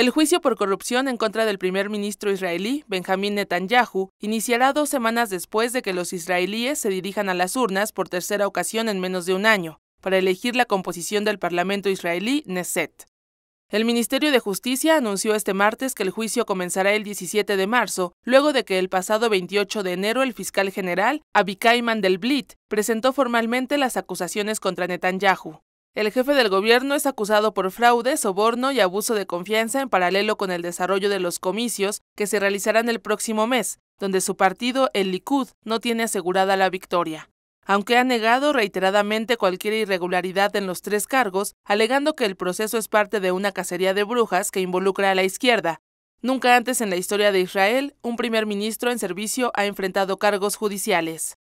El juicio por corrupción en contra del primer ministro israelí, Benjamín Netanyahu, iniciará dos semanas después de que los israelíes se dirijan a las urnas por tercera ocasión en menos de un año, para elegir la composición del Parlamento israelí Neset. El Ministerio de Justicia anunció este martes que el juicio comenzará el 17 de marzo, luego de que el pasado 28 de enero el fiscal general, del Mandelblit, presentó formalmente las acusaciones contra Netanyahu. El jefe del gobierno es acusado por fraude, soborno y abuso de confianza en paralelo con el desarrollo de los comicios que se realizarán el próximo mes, donde su partido, el Likud, no tiene asegurada la victoria. Aunque ha negado reiteradamente cualquier irregularidad en los tres cargos, alegando que el proceso es parte de una cacería de brujas que involucra a la izquierda. Nunca antes en la historia de Israel, un primer ministro en servicio ha enfrentado cargos judiciales.